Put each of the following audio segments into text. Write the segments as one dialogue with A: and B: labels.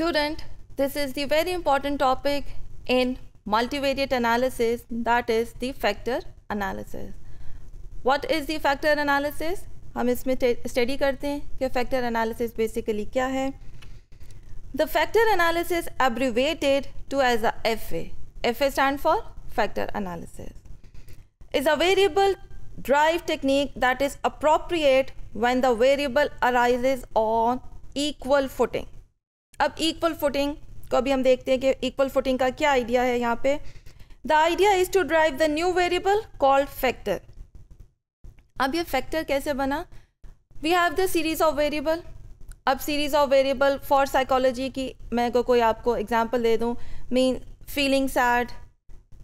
A: Student, this is the very important topic in multivariate analysis that is the factor analysis. What is the factor analysis? हम इसमें study करते हैं कि factor analysis basically क्या है the factor analysis abbreviated to as a F A F A stand for factor drive technique that is appropriate when the variable arises on equal footing. अब equal footing को अभी हम देखते हैं कि equal footing का क्या आइडिया है यहाँ पे the idea is to drive the new variable called factor अब ये फैक्टर कैसे बना we have the series of variable अब series of variable for psychology की मैं को कोई आपको एग्जाम्पल दे दूँ मीन फीलिंग सैड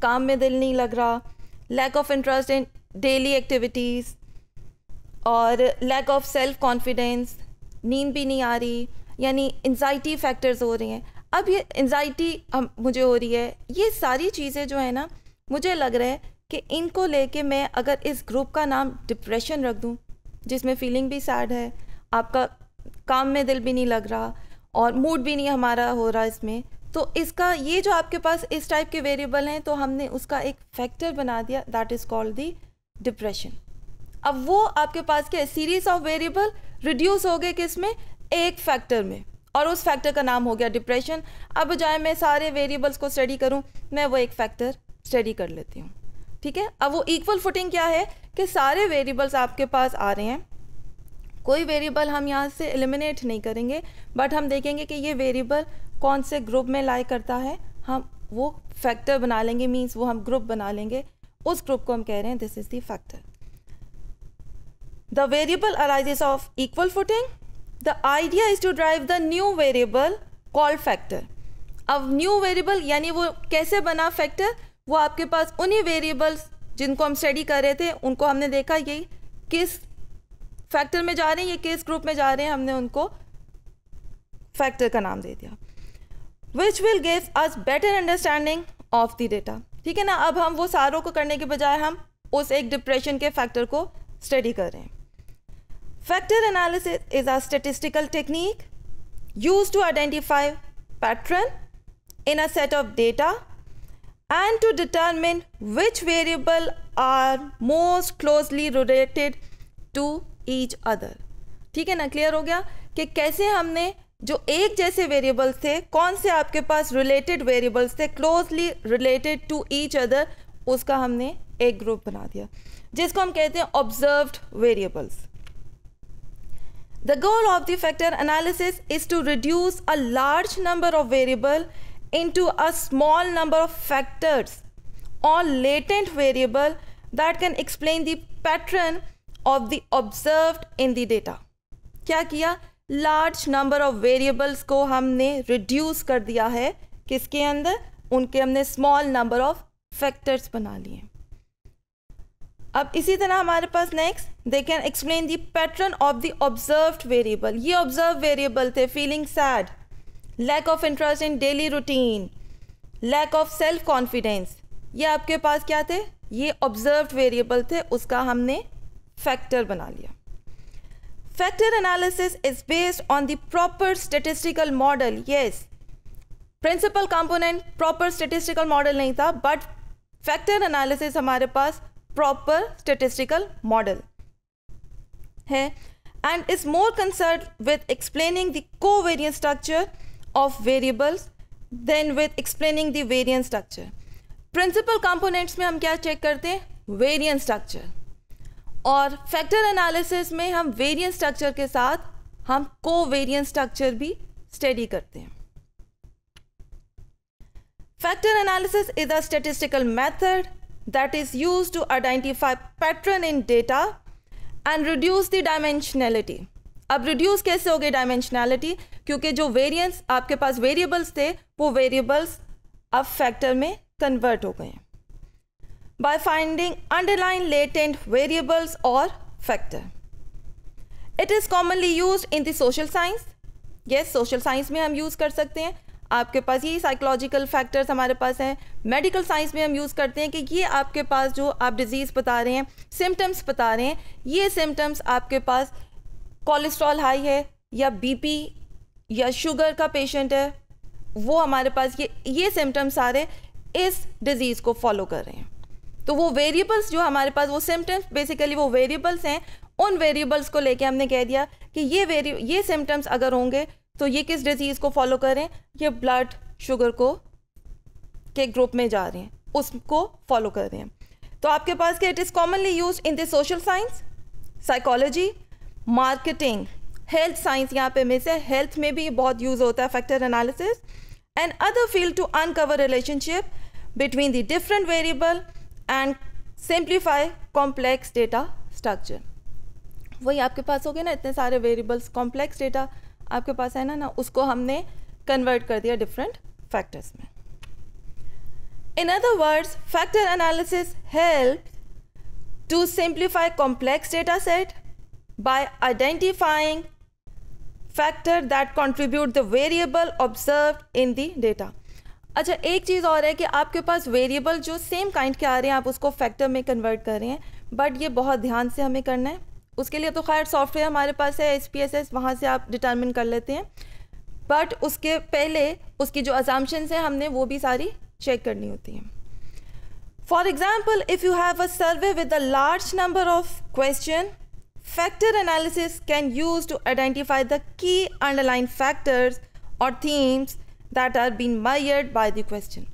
A: काम में दिल नहीं लग रहा lack of interest in daily activities और लैक ऑफ सेल्फ कॉन्फिडेंस नींद भी नहीं आ रही यानी एनजाइटी फैक्टर्स हो रही हैं अब ये एनजाइटी मुझे हो रही है ये सारी चीज़ें जो है ना मुझे लग रहा है कि इनको लेके मैं अगर इस ग्रुप का नाम डिप्रेशन रख दूँ जिसमें फीलिंग भी सैड है आपका काम में दिल भी नहीं लग रहा और मूड भी नहीं हमारा हो रहा इसमें तो इसका ये जो आपके पास इस टाइप के वेरिएबल हैं तो हमने उसका एक फैक्टर बना दिया that is called the depression अब वो आपके पास क्या सीरीज ऑफ वेरिएबल रिड्यूस हो गए किस में एक फैक्टर में और उस फैक्टर का नाम हो गया डिप्रेशन अब जाए मैं सारे वेरिएबल्स को स्टडी करूँ मैं वो एक फैक्टर स्टडी कर लेती हूँ ठीक है अब वो इक्वल फुटिंग क्या है कि सारे वेरिएबल्स आपके पास आ रहे हैं कोई वेरिएबल हम यहाँ से एलिमिनेट नहीं करेंगे बट हम देखेंगे कि ये वेरिएबल कौन से ग्रुप में लाई करता है हम वो फैक्टर बना लेंगे मीन्स वो हम ग्रुप बना लेंगे उस ग्रुप को हम कह रहे हैं this is the factor the variable arises of equal footing the idea is to drive the new variable call factor अब new variable यानी वो कैसे बना factor वो आपके पास उन्हीं variables जिनको हम स्टडी कर रहे थे उनको हमने देखा ये किस फैक्टर में जा रहे हैं ये किस ग्रुप में जा रहे हैं हमने उनको फैक्टर का नाम दे दिया which will give us better understanding of the data ठीक है ना अब हम वो सारों को करने के बजाय हम उस एक डिप्रेशन के फैक्टर को स्टडी कर रहे हैं Factor analysis is a statistical technique used to identify pattern in a set of data and to determine which variable are most closely related to each other. ठीक है ना क्लियर हो गया कि कैसे हमने जो एक जैसे वेरिएबल्स थे कौन से आपके पास रिलेटेड वेरिएबल्स थे closely related to each other उसका हमने एक ग्रुप बना दिया जिसको हम कहते हैं observed variables The goal of the factor analysis is to reduce a large number of variable into a small number of factors or latent variable that can explain the pattern of the observed in the data. क्या किया Large number of variables को हमने reduce कर दिया है किसके अंदर उनके हमने small number of factors बना लिए अब इसी तरह हमारे पास next they can explain the pattern of the observe variable ये ऑब्जर्व वेरिएबल थे feeling sad lack of interest in daily routine lack of self confidence ये आपके पास क्या थे ये ऑब्जर्व वेरिएबल थे उसका हमने फैक्टर बना लिया factor analysis is based on the proper statistical model yes principal component proper statistical model नहीं था बट फैक्टर एनालिसिस हमारे पास proper statistical model है and is more concerned with explaining the covariance structure of variables than with explaining the variance structure. Principal components में हम क्या check करते हैं variance structure और factor analysis में हम variance structure के साथ हम covariance structure भी study करते हैं Factor analysis is a statistical method that is used to identify pattern in data and reduce the dimensionality. अब रिड्यूस कैसे हो गए डायमेंशनैलिटी क्योंकि जो वेरिएंस आपके पास वेरिएबल्स थे वो वेरिएबल्स अब फैक्टर में कन्वर्ट हो गए by finding underline latent variables और factor it is commonly use in the social science yes social science में हम यूज़ कर सकते हैं आपके पास यही साइकोलॉजिकल फैक्टर्स हमारे पास हैं मेडिकल साइंस में हम यूज़ करते हैं कि ये आपके पास जो आप डिज़ीज़ बता रहे हैं सिम्टम्स बता रहे हैं ये सिम्टम्स आपके पास कोलेस्ट्रॉल हाई है या बीपी या शुगर का पेशेंट है वो हमारे पास ये ये सिम्टम्स सारे इस डिज़ीज़ को फॉलो कर रहे हैं तो वो वेरिएबल्स जो हमारे पास वो सिम्टम्स बेसिकली वो वेरिएबल्स हैं उन वेरिएबल्स को लेके हमने कह दिया कि ये वेरी ये सिम्टम्स अगर होंगे तो ये किस डिज़ीज़ को फॉलो कर रहे हैं ये ब्लड शुगर को के ग्रुप में जा रहे हैं उसको फॉलो कर रहे हैं तो आपके पास क्या it is commonly use in the social science psychology marketing health science यहाँ पे मिस है हेल्थ में भी बहुत यूज़ होता है factor analysis and other field to uncover relationship between the different variable and simplify complex data structure वही आपके पास हो गए ना इतने सारे वेरिएबल्स कॉम्प्लेक्स डेटा आपके पास है ना ना उसको हमने कन्वर्ट कर दिया डिफरेंट फैक्टर्स में in other words factor analysis help to simplify complex data set by identifying factor that contribute the variable observe in the data अच्छा एक चीज़ और है कि आपके पास वेरिएबल जो सेम काइंड के आ रहे हैं आप उसको फैक्टर में कन्वर्ट कर रहे हैं बट ये बहुत ध्यान से हमें करना है उसके लिए तो खैर सॉफ्टवेयर हमारे पास है एस पी एस एस वहाँ से आप डिटर्मिन कर लेते हैं बट उसके पहले उसकी जो अजामशंस हैं हमने वो भी सारी चेक करनी होती हैं for example if you have a survey with a large number of question factor analysis can use to identify the key underline factors और themes that are been mired by the question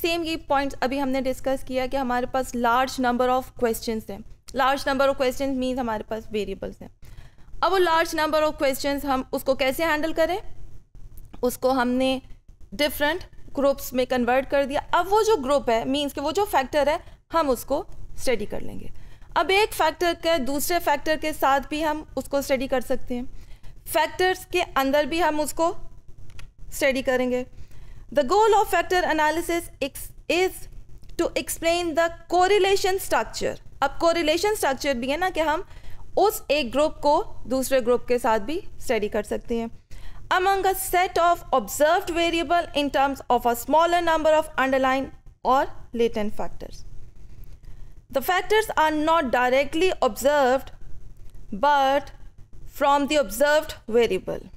A: same ये points अभी हमने discuss किया कि हमारे पास large number of questions हैं large number of question means हमारे पास वेरिएबल्स हैं अब वो लार्ज नंबर ऑफ क्वेश्चन हम उसको कैसे हैंडल करें उसको हमने डिफरेंट ग्रुप्स में कन्वर्ट कर दिया अब वो जो ग्रुप है मीन्स कि वो जो फैक्टर है हम उसको स्टडी कर लेंगे अब एक फैक्टर के दूसरे फैक्टर के साथ भी हम उसको स्टडी कर सकते हैं फैक्टर्स के अंदर भी हम उसको स्टडी करेंगे the goal of factor analysis is to explain the correlation structure अब रिलेशन स्ट्रक्चर भी है ना कि हम उस एक ग्रुप को दूसरे ग्रुप के साथ भी स्टडी कर सकते हैं among a set of observe variable in terms of a smaller number of underlying और latent factors the factors are not directly observe but from the observe variable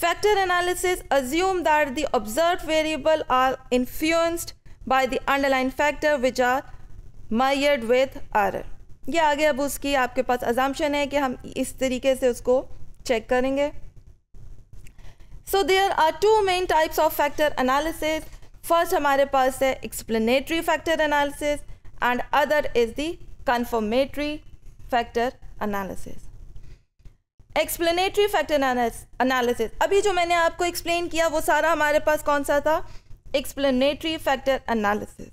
A: factor analysis assume that the observe variable are influenced by the underlying factor which are mired with are ये आगे अब उसकी आपके पास अजाम्शन है कि हम इस तरीके से उसको चेक करेंगे so there are two main types of factor analysis first हमारे पास है explanatory factor analysis and other is the confirmatory factor analysis explanatory factor analysis अभी जो मैंने आपको एक्सप्लेन किया वो सारा हमारे पास कौन सा था explanatory factor analysis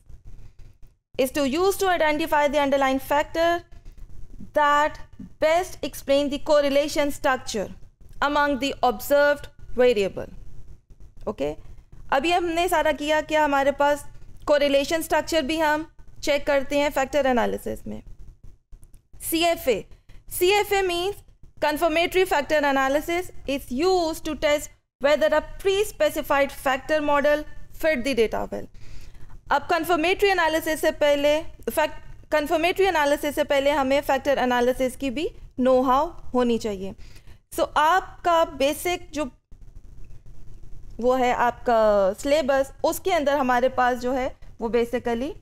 A: is to use to identify the underlying factor that best explain the correlation structure among the observed variable okay अभी हमने सारा किया क्या हमारे पास correlation structure भी हम check करते हैं factor analysis में CFA. CFA means confirmatory factor analysis is used to test whether a pre-specified factor model fit the data well. अब कन्फर्मेटरी एनालिसिस से पहले फैक्ट कन्फर्मेटरी एनालिसिस से पहले हमें फैक्टर एनालिसिस की भी नो हाउ होनी चाहिए सो so, आपका बेसिक जो वो है आपका सिलेबस उसके अंदर हमारे पास जो है वो बेसिकली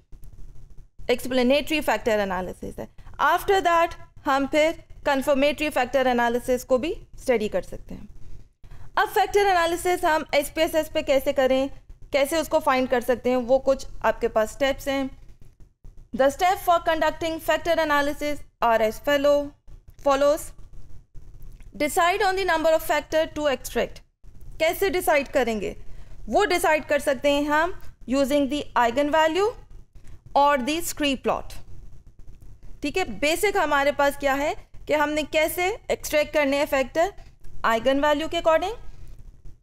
A: एक्सप्लेनेटरी फैक्टर एनालिसिस है आफ्टर दैट हम फिर कन्फर्मेटरी फैक्टर एनालिसिस को भी स्टडी कर सकते हैं अब फैक्टर एनालिसिस हम एस पे कैसे करें कैसे उसको फाइंड कर सकते हैं वो कुछ आपके पास स्टेप्स हैं the step for conducting factor analysis are as follow follows decide on the number of factor to extract कैसे डिसाइड करेंगे वो डिसाइड कर सकते हैं हम यूजिंग द आइगन वैल्यू और द स्क्री प्लॉट ठीक है बेसिक हमारे पास क्या है कि हमने कैसे एक्सट्रैक्ट करने हैं फैक्टर आइगन वैल्यू के अकॉर्डिंग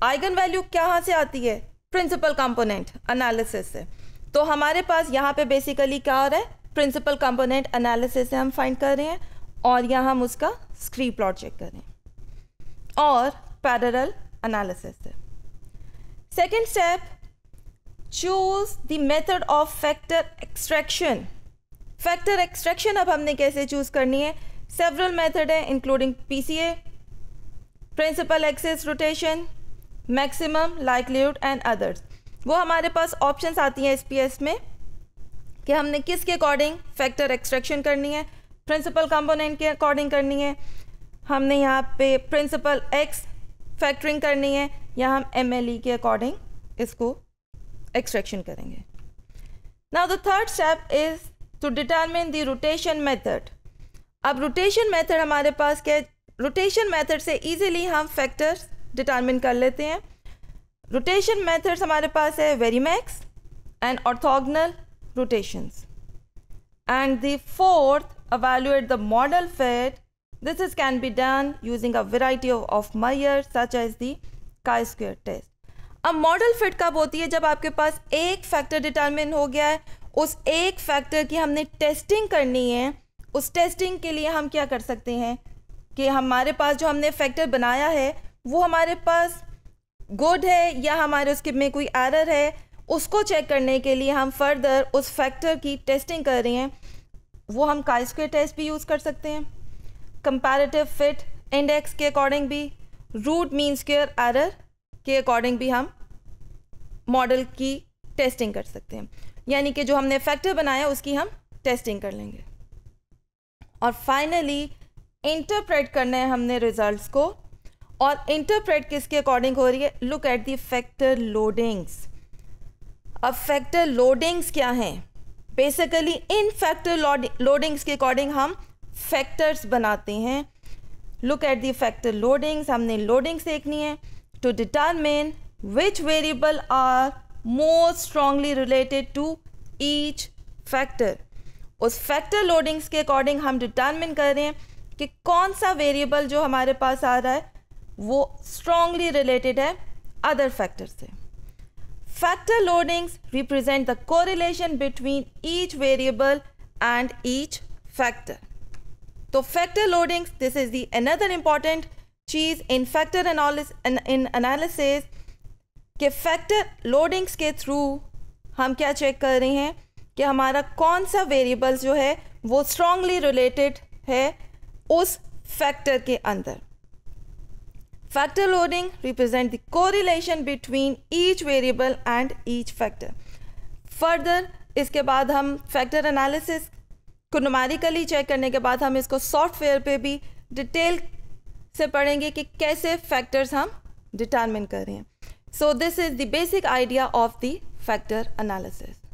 A: आइगन वैल्यू कहाँ से आती है प्रिंसिपल कंपोनेंट एनालिसिस से तो हमारे पास यहाँ पे बेसिकली क्या हो रहा है प्रिंसिपल कंपोनेंट एनालिसिस से हम फाइंड कर रहे हैं और यहाँ हम उसका स्क्री प्लॉट चेक कर रहे हैं और पैरल एनालिसिस से second step choose the method of factor extraction factor extraction अब हमने कैसे चूज करनी है सेवरल मेथड है including PCA principal axis rotation maximum likelihood and others वो हमारे पास ऑप्शंस आती हैं एसपीएस में कि हमने किस के अकॉर्डिंग फैक्टर एक्सट्रैक्शन करनी है प्रिंसिपल कंपोनेंट के अकॉर्डिंग करनी है हमने यहाँ पे प्रिंसिपल एक्स फैक्टरिंग करनी है या हम एम e के अकॉर्डिंग इसको एक्सट्रैक्शन करेंगे now the third step is to determine the rotation method अब रोटेशन मेथड हमारे पास क्या है रोटेशन मेथड से इजीली हम फैक्टर्स डिटर्मिन कर लेते हैं रोटेशन मेथड्स हमारे पास है varimax and orthogonal rotations and the fourth evaluate the model fit this is can be done using a variety of of such as as chi square test अब model fit कब होती है जब आपके पास एक फैक्टर डिटर्मिन हो गया है उस एक फैक्टर की हमने टेस्टिंग करनी है उस टेस्टिंग के लिए हम क्या कर सकते हैं कि हमारे पास जो हमने फैक्टर बनाया है वो हमारे पास गुड है या हमारे उसके में कोई एरर है उसको चेक करने के लिए हम फर्दर उस फैक्टर की टेस्टिंग कर रहे हैं वो हम काई स्क्वेयर टेस्ट भी यूज़ कर सकते हैं कंपैरेटिव फिट इंडेक्स के अकॉर्डिंग भी रूट मीन स्क्वेयर एरर के अकॉर्डिंग भी हम मॉडल की टेस्टिंग कर सकते हैं यानी कि जो हमने फैक्टर बनाया उसकी हम टेस्टिंग कर लेंगे और फाइनली इंटरप्रेट करना है हमने रिजल्ट्स को और इंटरप्रेट किसके अकॉर्डिंग हो रही है look at the factor loadings अब फैक्टर लोडिंग्स क्या हैं बेसिकली इन फैक्टर लोडिंग्स के अकॉर्डिंग हम फैक्टर्स बनाते हैं look at the factor loadings हमने लोडिंग्स देखनी है to determine which variable are most strongly related to each factor उस फैक्टर लोडिंग्स के अकॉर्डिंग हम डिटरमिन कर रहे हैं कि कौन सा वेरिएबल जो हमारे पास आ रहा है वो स्ट्रांगली रिलेटेड है अदर फैक्टर से factor loadings represent the correlation between each variable and each factor तो factor loadings this is the another important चीज़ इन फैक्टर इन एनालिसिस के फैक्टर लोडिंग्स के थ्रू हम क्या चेक कर रहे हैं कि हमारा कौन सा वेरिएबल्स जो है वो स्ट्रांगली रिलेटेड है उस फैक्टर के अंदर Factor loading represent the correlation between each variable and each factor. Further, इसके बाद हम factor analysis को numerically check करने के बाद हम इसको software पे भी detail से पढ़ेंगे कि कैसे factors हम determine कर रहे हैं. So this is the basic idea of the factor analysis.